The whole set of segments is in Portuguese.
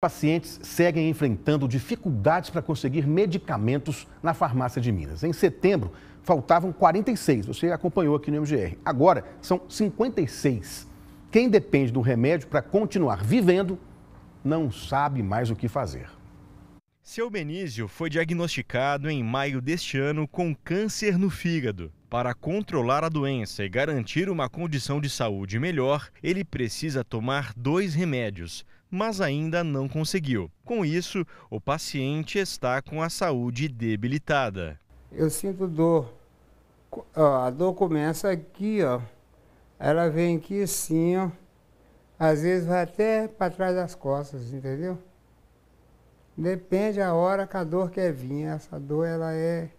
Pacientes seguem enfrentando dificuldades para conseguir medicamentos na farmácia de Minas. Em setembro, faltavam 46, você acompanhou aqui no MGR. Agora, são 56. Quem depende do remédio para continuar vivendo não sabe mais o que fazer. Seu Benício foi diagnosticado em maio deste ano com câncer no fígado. Para controlar a doença e garantir uma condição de saúde melhor, ele precisa tomar dois remédios mas ainda não conseguiu. Com isso, o paciente está com a saúde debilitada. Eu sinto dor. A dor começa aqui, ó. Ela vem aqui assim, ó. Às vezes vai até para trás das costas, entendeu? Depende a hora que a dor quer vir. Essa dor, ela é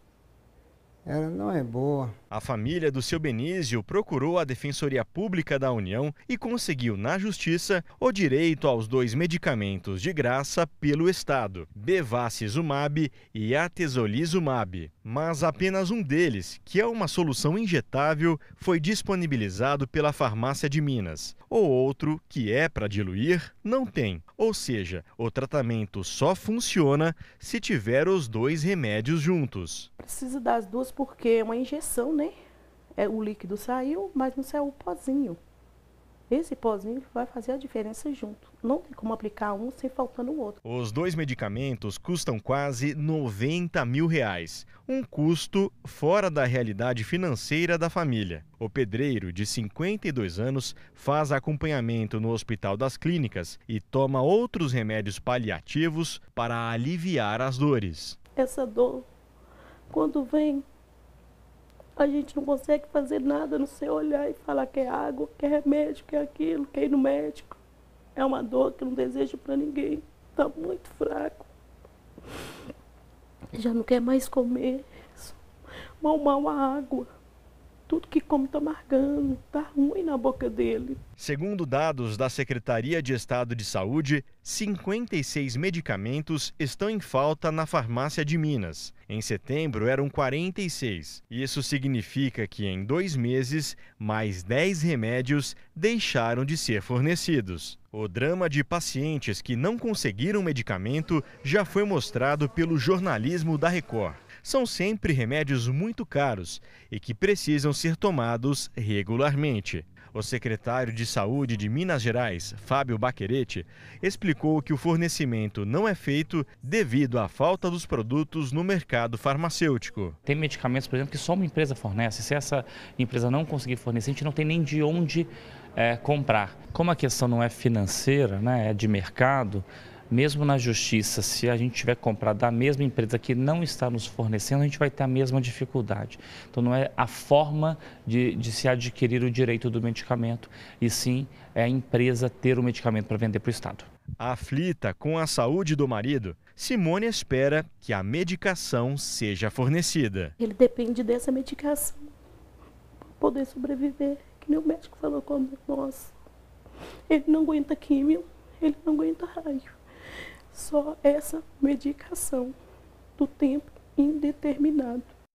ela não é boa. A família do seu Benício procurou a Defensoria Pública da União e conseguiu na Justiça o direito aos dois medicamentos de graça pelo Estado, Bevacizumab e Atezolizumab mas apenas um deles, que é uma solução injetável, foi disponibilizado pela farmácia de Minas. O outro, que é para diluir, não tem. Ou seja, o tratamento só funciona se tiver os dois remédios juntos. Precisa das duas porque é uma injeção, né? É, o líquido saiu, mas não saiu o pozinho. Esse pozinho vai fazer a diferença junto. Não tem como aplicar um sem faltando o outro. Os dois medicamentos custam quase 90 mil reais. Um custo fora da realidade financeira da família. O pedreiro, de 52 anos, faz acompanhamento no Hospital das Clínicas e toma outros remédios paliativos para aliviar as dores. Essa dor, quando vem, a gente não consegue fazer nada, não sei olhar e falar que é água, que é remédio, que é aquilo, que é ir no médico. É uma dor que eu não desejo para ninguém. Está muito fraco. Já não quer mais comer. Mal, mal a água tudo que come está amargando, está ruim na boca dele. Segundo dados da Secretaria de Estado de Saúde, 56 medicamentos estão em falta na farmácia de Minas. Em setembro eram 46. Isso significa que em dois meses, mais 10 remédios deixaram de ser fornecidos. O drama de pacientes que não conseguiram medicamento já foi mostrado pelo jornalismo da Record são sempre remédios muito caros e que precisam ser tomados regularmente. O secretário de Saúde de Minas Gerais, Fábio Baquerete, explicou que o fornecimento não é feito devido à falta dos produtos no mercado farmacêutico. Tem medicamentos, por exemplo, que só uma empresa fornece. Se essa empresa não conseguir fornecer, a gente não tem nem de onde é, comprar. Como a questão não é financeira, né, é de mercado, mesmo na justiça, se a gente tiver comprado da mesma empresa que não está nos fornecendo, a gente vai ter a mesma dificuldade. Então, não é a forma de, de se adquirir o direito do medicamento, e sim é a empresa ter o medicamento para vender para o Estado. Aflita com a saúde do marido, Simone espera que a medicação seja fornecida. Ele depende dessa medicação para poder sobreviver, que meu médico falou com nós. Ele não aguenta químio, ele não aguenta raio só essa medicação do tempo indeterminado.